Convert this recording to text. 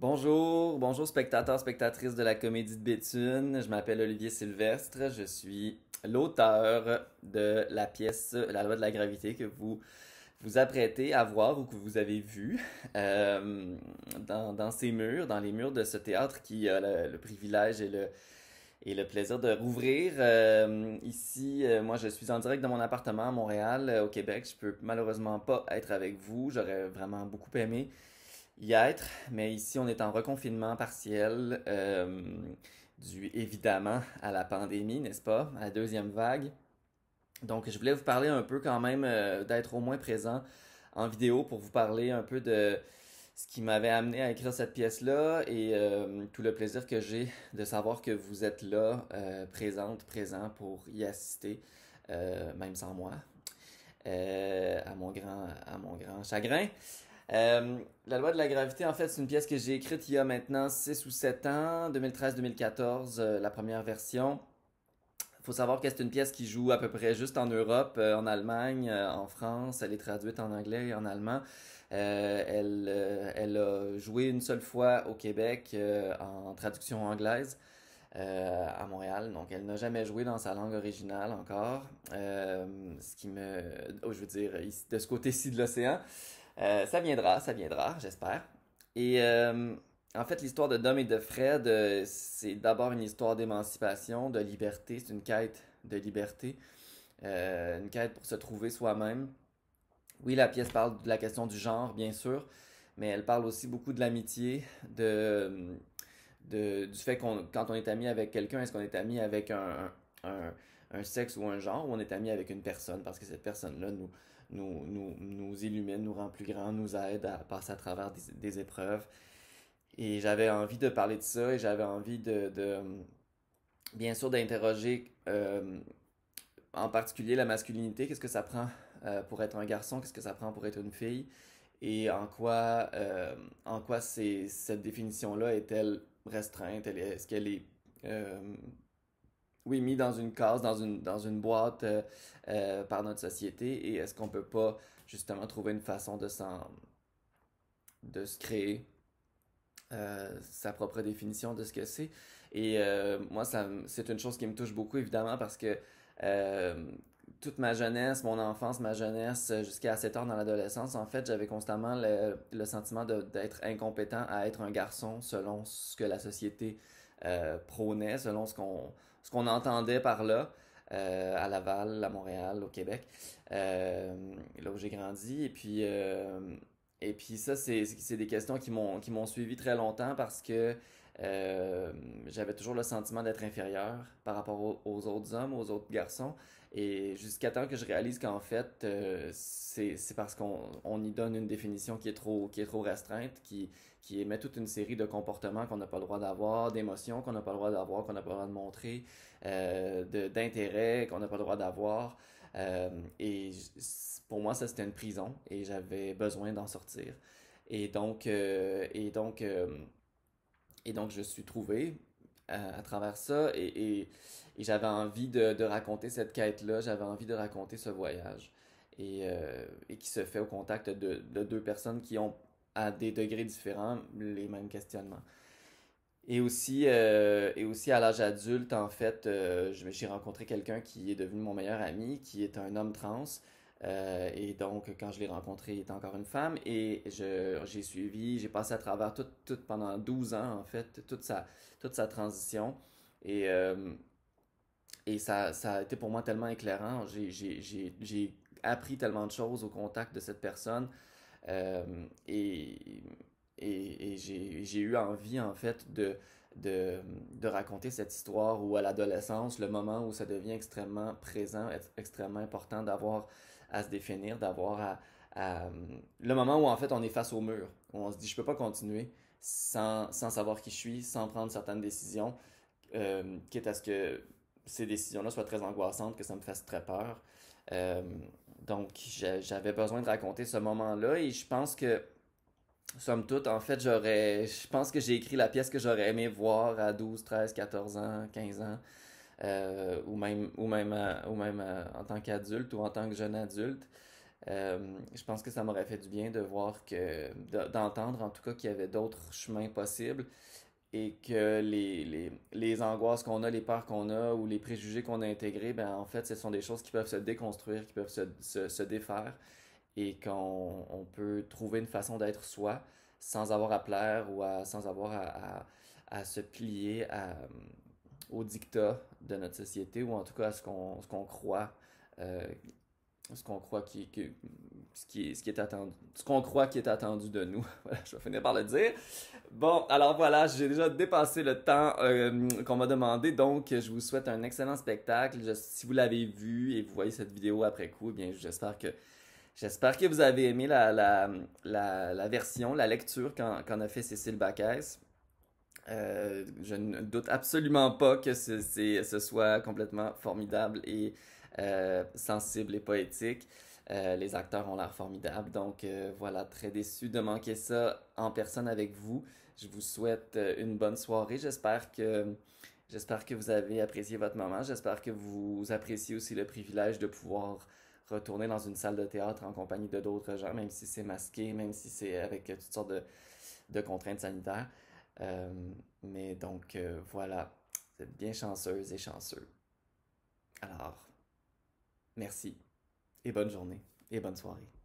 Bonjour, bonjour spectateurs, spectatrices de la comédie de Béthune. Je m'appelle Olivier Sylvestre, je suis l'auteur de la pièce La loi de la gravité que vous vous apprêtez à voir ou que vous avez vu euh, dans, ces murs, dans les murs de ce théâtre qui a le, privilège et le, plaisir de rouvrir. Euh, ici, euh, moi, je suis en direct dans mon appartement à Montréal, au Québec. Je peux malheureusement pas être avec vous. J'aurais vraiment beaucoup aimé y être, mais ici, on est en reconfinement partiel, euh, dû évidemment à la pandémie, n'est-ce pas, à la deuxième vague. Donc, je voulais vous parler un peu quand même euh, d'être au moins présent en vidéo pour vous parler un peu de ce qui m'avait amené à écrire cette pièce-là et euh, tout le plaisir que j'ai de savoir que vous êtes là, présente, présent pour y assister, même sans moi, à, mon grand, à mon grand chagrin. Euh, la loi de la gravité, en fait, c'est une pièce que j'ai écrite il y a maintenant 6 ou 7 ans, 2013-2014, euh, la première version. Il faut savoir que c'est une pièce qui joue à peu près juste en Europe, euh, en Allemagne, en France. Elle est traduite en anglais et en allemand. elle, elle a joué une seule fois au Québec en traduction anglaise. à Montréal. Donc, elle n'a jamais joué dans sa langue originale encore. ce qui me. Oh, je veux dire, de ce côté-ci de l'océan. Euh, ça viendra, ça viendra, j'espère. Et euh, en fait, l'histoire de Dom et de Fred, euh, c'est d'abord une histoire d'émancipation, de liberté. C'est une quête de liberté, une quête pour se trouver soi-même. Oui, la pièce parle de la question du genre, bien sûr, mais elle parle aussi beaucoup de l'amitié, de, de, du fait qu'on quand on est ami avec quelqu'un, est-ce qu'on est ami avec un, un, un, sexe ou un genre, ou on est ami avec une personne, parce que cette personne-là nous, nous, nous, nous illumine, nous rend plus grand, nous aide à passer à travers des, épreuves. Et j'avais envie de parler de ça et j'avais envie de, de, bien sûr, d'interroger euh, en particulier la masculinité, qu'est-ce que ça prend euh, pour être un garçon, qu'est-ce que ça prend pour être une fille et en quoi, euh, en quoi cette définition-là est-elle restreinte, est-ce qu'elle est, oui, mis dans une case, dans une, boîte euh, euh, par notre société, et est-ce qu'on peut pas justement trouver une façon de de se créer euh, sa propre définition de ce que c'est. Et moi, ça c'est une chose qui me touche beaucoup, évidemment, parce que toute ma jeunesse, mon enfance, ma jeunesse, jusqu'à cette ans dans l'adolescence, en fait, j'avais constamment le sentiment d'être incompétent à être un garçon selon ce que la société euh, prônait, selon ce qu'on ce qu'on entendait par là, euh, à Laval, à Montréal, au Québec, euh, là où j'ai grandi. Et puis et puis ça, c'est des questions qui m'ont qui m'ont suivi très longtemps parce que j'avais toujours le sentiment d'être inférieur par rapport aux, autres hommes, aux autres garçons. Et jusqu'à temps que je réalise qu'en fait, euh, c'est parce qu'on y donne une définition qui est trop, qui est trop restreinte, qui, qui émet toute une série de comportements qu'on n'a pas le droit d'avoir, d'émotions qu'on n'a pas le droit d'avoir, qu'on n'a pas le droit de montrer, euh, d'intérêts qu'on n'a pas le droit d'avoir. Euh, et pour moi, ça c'était une prison et j'avais besoin d'en sortir. Et donc, et donc, et donc, je suis trouvé euh, à, travers ça. Et, j'avais envie de, raconter cette quête-là, j'avais envie de raconter ce voyage. Et, euh, qui se fait au contact de, deux personnes qui ont, à des degrés différents, les mêmes questionnements. Et aussi, euh, et aussi à l'âge adulte, en fait, j'ai rencontré quelqu'un qui est devenu mon meilleur ami, qui est un homme trans, euh, et donc, quand je l'ai rencontré, il était encore une femme. Et j'ai suivi, j'ai passé à travers tout, pendant 12 ans, en fait, toute sa, toute sa transition. Et, euh, et ça, ça a été pour moi tellement éclairant. J'ai appris tellement de choses au contact de cette personne. Euh, et et, j'ai eu envie, en fait, de, de, de, raconter cette histoire où, à l'adolescence, le moment où ça devient extrêmement présent, extrêmement important d'avoir à se définir, d'avoir à, le moment où en fait on est face au mur, où on se dit je peux pas continuer sans, sans savoir qui je suis, sans prendre certaines décisions, euh, quitte à ce que ces décisions-là soient très angoissantes, que ça me fasse très peur. Euh, donc j'avais besoin de raconter ce moment-là et je pense que somme toute, en fait, j'aurais. Je pense que j'ai écrit la pièce que j'aurais aimé voir à 12, 13, 14 ans, 15 ans. Euh, ou même, ou même, euh, ou même euh, en tant qu'adulte ou en tant que jeune adulte. je pense que ça m'aurait fait du bien de voir que, d'entendre en tout cas qu'il y avait d'autres chemins possibles et que les, les, les angoisses qu'on a, les peurs qu'on a ou les préjugés qu'on a intégrés, ben, en fait, ce sont des choses qui peuvent se déconstruire, qui peuvent se, se, se défaire et qu'on on peut trouver une façon d'être soi sans avoir à plaire ou à, sans avoir à, à, à se plier à, au dictat de notre société, ou en tout cas à ce qu'on croit. Euh, ce qu'on croit qui, qui, ce qui est attendu ce qu'on croit qui est attendu de nous voilà je vais finir par le dire bon alors voilà j'ai déjà dépassé le temps euh, qu'on m'a demandé donc je vous souhaite un excellent spectacle si vous l'avez vu et vous voyez cette vidéo après coup eh bien j'espère que j'espère que vous avez aimé la la, version la lecture qu'en a fait Cécile Baquès euh, je ne doute absolument pas que ce, ce soit complètement formidable et euh, sensible et poétique. Euh, les acteurs ont l'air formidables, donc voilà, très déçu de manquer ça en personne avec vous. Je vous souhaite une bonne soirée. J'espère que j'espère que vous avez apprécié votre moment. J'espère que vous appréciez aussi le privilège de pouvoir retourner dans une salle de théâtre en compagnie de d'autres gens, même si c'est masqué, même si c'est avec toutes sortes de, de contraintes sanitaires. Euh, mais donc euh, voilà, vous êtes bien chanceuses et chanceux. Alors, merci et bonne journée et bonne soirée.